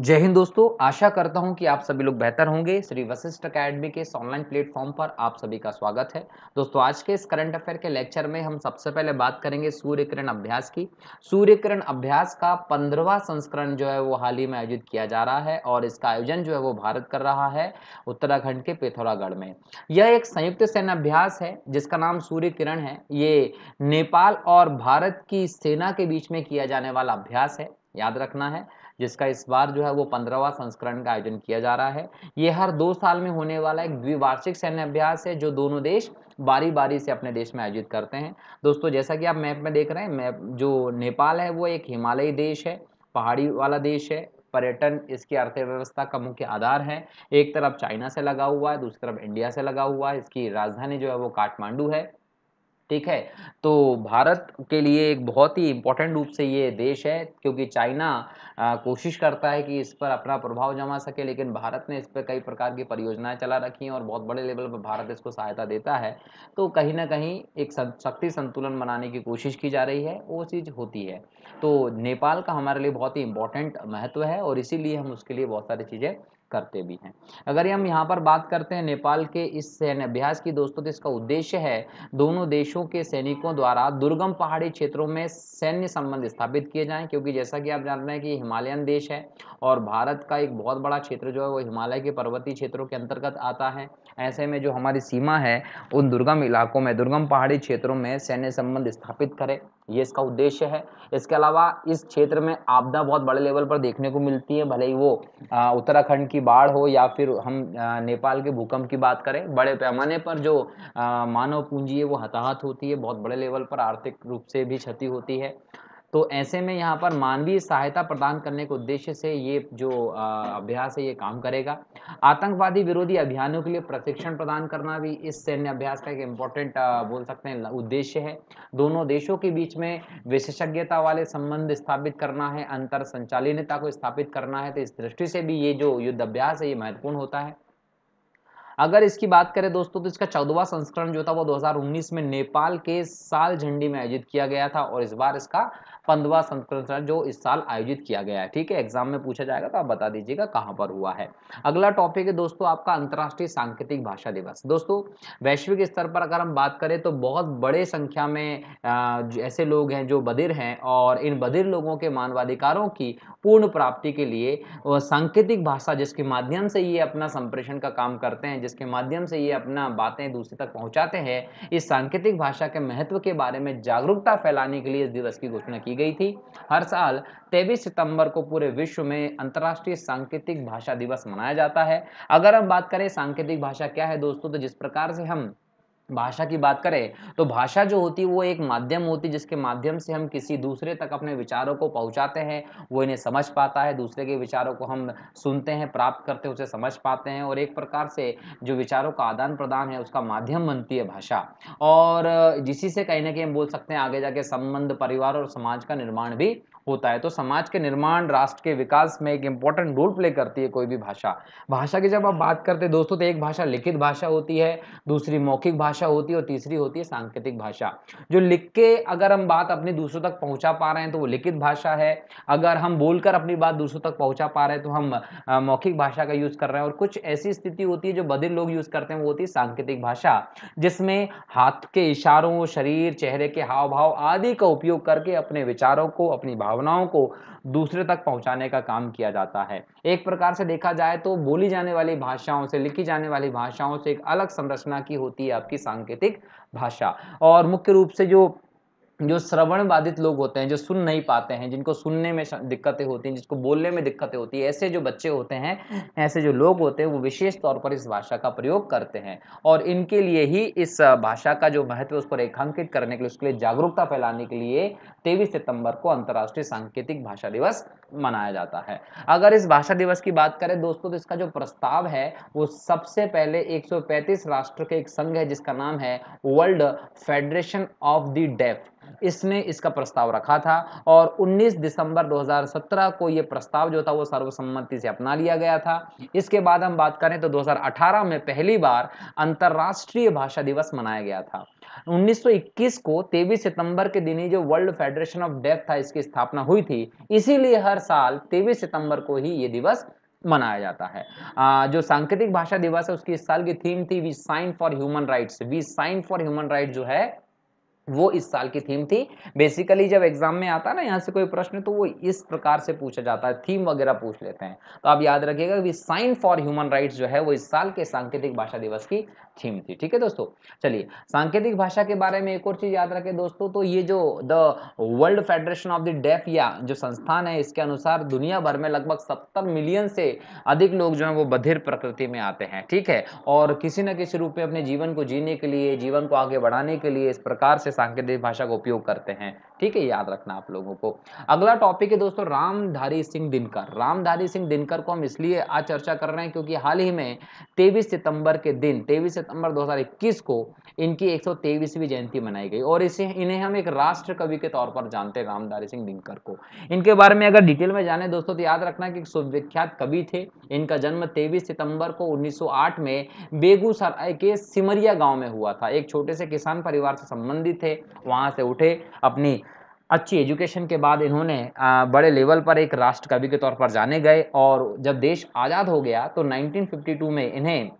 जय हिंद दोस्तों आशा करता हूं कि आप सभी लोग बेहतर होंगे श्री वशिष्ठ अकेडमी के इस ऑनलाइन प्लेटफॉर्म पर आप सभी का स्वागत है दोस्तों आज के इस करंट अफेयर के लेक्चर में हम सबसे पहले बात करेंगे सूर्य किरण अभ्यास की सूर्य किरण अभ्यास का पंद्रवा संस्करण जो है वो हाल ही में आयोजित किया जा रहा है और इसका आयोजन जो है वो भारत कर रहा है उत्तराखंड के पिथौरागढ़ में यह एक संयुक्त सेना अभ्यास है जिसका नाम सूर्य किरण है ये नेपाल और भारत की सेना के बीच में किया जाने वाला अभ्यास है याद रखना है जिसका इस बार जो है वो पंद्रहवा संस्करण का आयोजन किया जा रहा है ये हर दो साल में होने वाला एक द्विवार्षिक सैन्य अभ्यास है जो दोनों देश बारी बारी से अपने देश में आयोजित करते हैं दोस्तों जैसा कि आप मैप में देख रहे हैं मैप जो नेपाल है वो एक हिमालयी देश है पहाड़ी वाला देश है पर्यटन इसकी अर्थव्यवस्था का मुख्य आधार है एक तरफ चाइना से लगा हुआ है दूसरी तरफ इंडिया से लगा हुआ है इसकी राजधानी जो है वो काठमांडू है ठीक है तो भारत के लिए एक बहुत ही इम्पोर्टेंट रूप से ये देश है क्योंकि चाइना कोशिश करता है कि इस पर अपना प्रभाव जमा सके लेकिन भारत ने इस पर कई प्रकार की परियोजनाएं चला रखी हैं और बहुत बड़े लेवल पर भारत इसको सहायता देता है तो कहीं ना कहीं एक शक्ति संतुलन बनाने की कोशिश की जा रही है वो चीज़ होती है तो नेपाल का हमारे लिए बहुत ही इम्पोर्टेंट महत्व है और इसीलिए हम उसके लिए बहुत सारी चीज़ें करते भी हैं अगर हम यहाँ पर बात करते हैं नेपाल के इस सैन्य अभ्यास की दोस्तों तो इसका उद्देश्य है दोनों देशों के सैनिकों द्वारा दुर्गम पहाड़ी क्षेत्रों में सैन्य संबंध स्थापित किए जाएं क्योंकि जैसा कि आप जान रहे हैं कि हिमालयन देश है और भारत का एक बहुत बड़ा क्षेत्र जो है वो हिमालय के पर्वतीय क्षेत्रों के अंतर्गत आता है ऐसे में जो हमारी सीमा है उन दुर्गम इलाकों में दुर्गम पहाड़ी क्षेत्रों में सैन्य संबंध स्थापित करें ये इसका उद्देश्य है इसके अलावा इस क्षेत्र में आपदा बहुत बड़े लेवल पर देखने को मिलती है भले ही वो उत्तराखंड की बाढ़ हो या फिर हम नेपाल के भूकंप की बात करें बड़े पैमाने पर जो मानव पूंजी है वो हताहत होती है बहुत बड़े लेवल पर आर्थिक रूप से भी क्षति होती है तो ऐसे में यहाँ पर मानवीय सहायता प्रदान करने के उद्देश्य से ये जो अभ्यास है ये काम करेगा आतंकवादी विरोधी अभियानों के लिए प्रशिक्षण प्रदान करना भी इस सैन्य अभ्यास का एक इम्पोर्टेंट बोल सकते हैं उद्देश्य है दोनों देशों के बीच में विशेषज्ञता वाले संबंध स्थापित करना है अंतर संचालनता को स्थापित करना है तो इस दृष्टि से भी ये जो युद्ध अभ्यास है ये महत्वपूर्ण होता है अगर इसकी बात करें दोस्तों तो इसका चौदवा संस्करण जो था वो 2019 में नेपाल के साल झंडी में आयोजित किया गया था और इस बार इसका पंद्रवा संस्करण जो इस साल आयोजित किया गया है ठीक है एग्जाम में पूछा जाएगा तो आप बता दीजिएगा कहाँ पर हुआ है अगला टॉपिक है दोस्तों आपका अंतर्राष्ट्रीय सांकेतिक भाषा दिवस दोस्तों वैश्विक स्तर पर अगर हम बात करें तो बहुत बड़े संख्या में ऐसे लोग हैं जो बधिर हैं और इन बधिर लोगों के मानवाधिकारों की पूर्ण प्राप्ति के लिए सांकेतिक भाषा जिसके माध्यम से ये अपना संप्रेषण का काम करते हैं जिसके माध्यम से ये अपना बातें दूसरे तक पहुँचाते हैं इस सांकेतिक भाषा के महत्व के बारे में जागरूकता फैलाने के लिए इस दिवस की घोषणा की की गई थी हर साल 23 सितंबर को पूरे विश्व में अंतर्राष्ट्रीय सांकेतिक भाषा दिवस मनाया जाता है अगर हम बात करें सांकेतिक भाषा क्या है दोस्तों तो जिस प्रकार से हम भाषा की बात करें तो भाषा जो होती है वो एक माध्यम होती है जिसके माध्यम से हम किसी दूसरे तक अपने विचारों को पहुंचाते हैं वो इन्हें समझ पाता है दूसरे के विचारों को हम सुनते हैं प्राप्त करते हैं उसे समझ पाते हैं और एक प्रकार से जो विचारों का आदान प्रदान है उसका माध्यम बनती है भाषा और जिसी से कहीं ना कहीं हम बोल सकते हैं आगे जाके संबंध परिवार और समाज का निर्माण भी होता है तो समाज के निर्माण राष्ट्र के विकास में एक इंपॉर्टेंट रोल प्ले करती है कोई भी भाषा भाषा की जब आप बात करते हैं दोस्तों तो एक भाषा लिखित भाषा होती है दूसरी मौखिक भाषा होती है और तीसरी होती है सांकेतिक भाषा जो लिख के अगर हम बात अपने दूसरों तक पहुँचा पा रहे हैं तो वो लिखित भाषा है अगर हम बोलकर अपनी बात दूसरों तक पहुँचा पा रहे हैं तो हम मौखिक भाषा का यूज़ कर रहे हैं और कुछ ऐसी स्थिति होती है जो बधिर लोग यूज़ करते हैं वो होती है सांकेतिक भाषा जिसमें हाथ के इशारों शरीर चेहरे के हाव भाव आदि का उपयोग करके अपने विचारों को अपनी भाव भावनाओं को दूसरे तक पहुंचाने का काम किया जाता है एक प्रकार से देखा जाए तो बोली जाने वाली भाषाओं से लिखी जाने वाली भाषाओं से एक अलग संरचना की होती है आपकी सांकेतिक भाषा और मुख्य रूप से जो जो श्रवण बाधित लोग होते हैं जो सुन नहीं पाते हैं जिनको सुनने में दिक्कतें होती हैं जिसको बोलने में दिक्कतें होती है ऐसे जो बच्चे होते हैं ऐसे जो लोग होते हैं वो विशेष तौर पर इस भाषा का प्रयोग करते हैं और इनके लिए ही इस भाषा का जो महत्व उस पर रेखांकित करने के लिए उसके लिए जागरूकता फैलाने के लिए तेईस सितंबर को अंतर्राष्ट्रीय सांकेतिक भाषा दिवस मनाया जाता है अगर इस भाषा दिवस की बात करें दोस्तों तो इसका जो प्रस्ताव है वो सबसे पहले 135 राष्ट्र के एक संघ है जिसका नाम है world federation of the deaf इसने इसका प्रस्ताव रखा था और 19 दिसंबर 2017 को ये प्रस्ताव जो था वो सर्वसम्मति से अपना लिया गया था इसके बाद हम बात करें तो 2018 में पहली बार अंतर्राष्ट्रीय भाषा दिवस मनाया गया था 1921 को 23 सितंबर के दिन ही जो वर्ल्ड फेडरेशन ऑफ डेफ था इसकी स्थापना हुई थी इसीलिए हर साल 23 सितंबर को ही ये दिवस मनाया जाता है आ, जो सांकेतिक भाषा दिवस है उसकी इस साल की थीम थी we sign for human rights we sign for human right जो है वो इस साल की थीम थी बेसिकली जब एग्जाम में आता है ना यहाँ से कोई प्रश्न तो वो इस प्रकार से पूछा जाता है थीम वगैरह पूछ लेते हैं तो आप याद रखिएगा कि साइन फॉर ह्यूमन राइट्स जो है वो इस साल के सांकेतिक भाषा दिवस की थीम थी ठीक है दोस्तों चलिए सांकेतिक भाषा के बारे में एक और चीज़ याद रखें दोस्तों तो ये जो the world federation of the deaf या जो संस्थान है इसके अनुसार दुनिया भर में लगभग सत्तर मिलियन से अधिक लोग जो है वो बधिर प्रकृति में आते हैं ठीक है और किसी न किसी रूप में अपने जीवन को जीने के लिए जीवन को आगे बढ़ाने के लिए इस प्रकार से सांकेतिक भाषा का उपयोग करते हैं ठीक है याद रखना आप लोगों को अगला टॉपिक है दोस्तों रामधारी सिंह दिनकर रामधारी सिंह दिनकर को हम इसलिए आज चर्चा कर रहे हैं क्योंकि हाल ही में तेईस सितंबर के दिन तेईस सितंबर 2021 को इनकी एक जयंती मनाई गई और इसे इन्हें हम एक राष्ट्र कवि के तौर पर जानते हैं रामधारी सिंह दिनकर को इनके बारे में अगर डिटेल में जाने दोस्तों तो याद रखना कि सुविख्यात कवि थे इनका जन्म तेईस सितंबर को 1908 में बेगूसराय के सिमरिया गांव में हुआ था एक छोटे से किसान परिवार से संबंधित थे वहाँ से उठे अपनी अच्छी एजुकेशन के बाद इन्होंने बड़े लेवल पर एक राष्ट्र कवि के तौर पर जाने गए और जब देश आज़ाद हो गया तो 1952 में इन्हें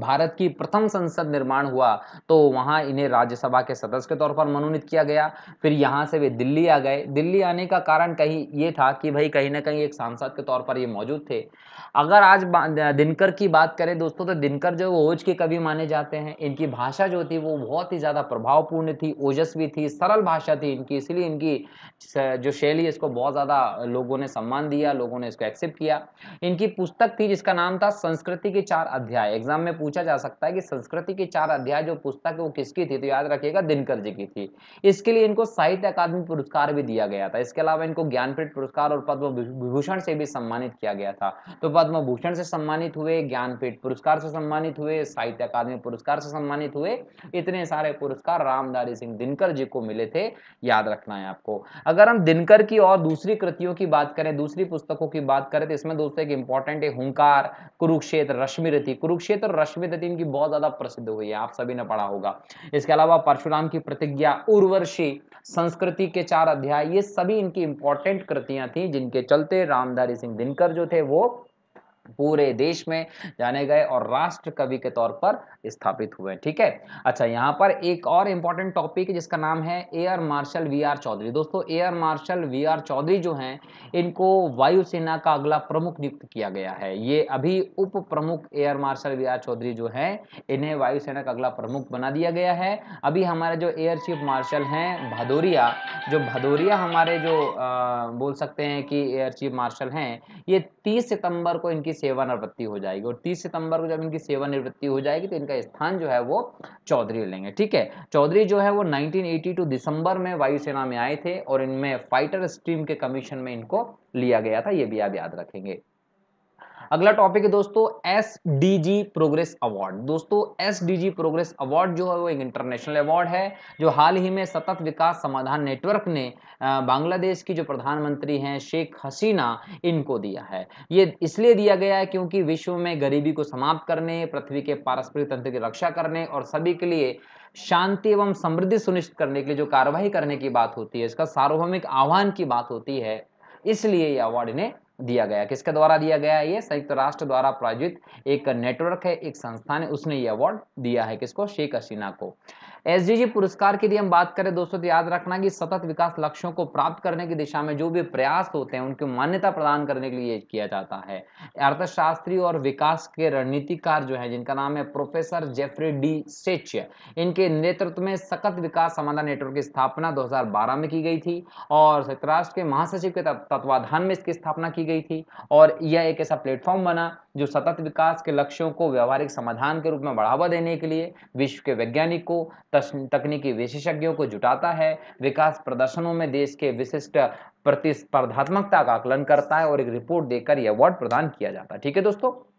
भारत की प्रथम संसद निर्माण हुआ तो वहाँ इन्हें राज्यसभा के सदस्य के तौर पर मनोनीत किया गया फिर यहाँ से वे दिल्ली आ गए दिल्ली आने का कारण कहीं ये था कि भाई कहीं ना कहीं एक सांसद के तौर पर ये मौजूद थे अगर आज दिनकर की बात करें दोस्तों तो दिनकर जो ओज के कवि माने जाते हैं इनकी भाषा जो थी वो बहुत ही ज़्यादा प्रभावपूर्ण थी ओजस्वी थी सरल भाषा थी इनकी इसलिए इनकी जो शैली इसको बहुत ज़्यादा लोगों ने सम्मान दिया लोगों ने इसको एक्सेप्ट किया इनकी पुस्तक थी जिसका नाम था संस्कृति के चार अध्याय एग्जाम में पूछा जा सकता है कि संस्कृति के चार अध्याय जो पुस्तक है वो किसकी थी तो याद रखिएगा दिनकर जी की थी इसके लिए इनको साहित्य अकादमी पुरस्कार भी दिया गया था इसके अलावा इनको ज्ञानपीठ पुरस्कार और पद्म विभूषण से भी सम्मानित किया गया था तो पद्म भूषण से सम्मानित हुए ज्ञानपीठ पुरस्कार से सम्मानित हुए साहित्य अकादमी पुरस्कार से सम्मानित हुए इतने सारे पुरस्कार रामधारी सिंह दिनकर जी को मिले थे याद रखना है आपको अगर हम दिनकर की और दूसरी कृतियों की बात करें दूसरी पुस्तकों की बात करें तो इसमें दोस्तों एक इंपॉर्टेंट है हुंकार कुरुक्षेत्र रश्मि रथी कुरुक्षेत्र रश्मि दतीन की बहुत ज्यादा प्रसिद्ध हुई है आप सभी ने पढ़ा होगा इसके अलावा परशुराम की प्रतिज्ञा उर्वर्षी संस्कृति के चार अध्याय ये सभी इनकी इंपॉर्टेंट कृतियां थी जिनके चलते रामधारी सिंह दिनकर जो थे वो पूरे देश में जाने गए और राष्ट्र कवि के तौर पर स्थापित हुए ठीक है अच्छा यहाँ पर एक और इम्पॉर्टेंट टॉपिक जिसका नाम है air marshal V R Chaudhary दोस्तों air marshal V R Chaudhary जो हैं इनको वायुसेना का अगला प्रमुख नियुक्त किया गया है ये अभी उप प्रमुख air marshal V R Chaudhary जो हैं इन्हें वायुसेना का अगला प्रमुख बना दिया गया है अभी हमारे जो एयर चीफ मार्शल हैं भदौरिया जो भदौरिया हमारे जो आ, बोल सकते हैं कि एयर चीफ मार्शल हैं ये तीस सितंबर को इनकी सेवानिवृत्ति हो जाएगी और तीस सितंबर को जब इनकी सेवानिवृत्ति हो जाएगी तो इनका स्थान जो है वो चौधरी लेंगे ठीक है चौधरी जो है वो 1982 दिसंबर में वायुसेना में आए थे और इनमें फाइटर स्ट्रीम के कमीशन में इनको लिया गया था ये भी आप याद रखेंगे अगला टॉपिक है दोस्तों S D G progress award दोस्तों S D G progress award जो है वो एक इंटरनेशनल अवार्ड है जो हाल ही में सतत विकास समाधान नेटवर्क ने बांग्लादेश की जो प्रधानमंत्री हैं शेख हसीना इनको दिया है ये इसलिए दिया गया है क्योंकि विश्व में गरीबी को समाप्त करने पृथ्वी के पारस्परिक तंत्र की रक्षा करने और सभी के लिए शांति एवं समृद्धि सुनिश्चित करने के लिए जो कार्यवाही करने की बात होती है इसका सार्वभौमिक आह्वान की बात होती है इसलिए ये अवार्ड इन्हें दिया गया किसके द्वारा दिया गया है ये संयुक्त राष्ट्र द्वारा प्रायोजित एक नेटवर्क है एक संस्थान है उसने ये अवार्ड दिया है किसको शेख हसीना को एसडीजी पुरस्कार के लिए हम बात करें दोस्तों तो याद रखना कि सतत विकास लक्ष्यों को प्राप्त करने की दिशा में जो भी प्रयास होते हैं उनकी मान्यता प्रदान करने के लिए किया जाता है अर्थशास्त्री और विकास के रणनीतिकार जो है जिनका नाम है प्रोफेसर जेफरी डी सेच इनके नेतृत्व में सतत विकास समाधान नेटवर्क की स्थापना दो में की गई थी और संयुक्त राष्ट्र के महासचिव के तत्वाधान में इसकी स्थापना की गई थी और यह एक ऐसा प्लेटफॉर्म बना जो सतत विकास के लक्ष्यों को व्यवहारिक समाधान के रूप में बढ़ावा देने के लिए विश्व के वैज्ञानिकों तकनीकी विशेषज्ञों को जुटाता है विकास प्रदर्शनों में देश के विशिष्ट प्रतिस्पर्धात्मकता का आकलन करता है और एक रिपोर्ट देकर यह अवार्ड प्रदान किया जाता है ठीक है दोस्तों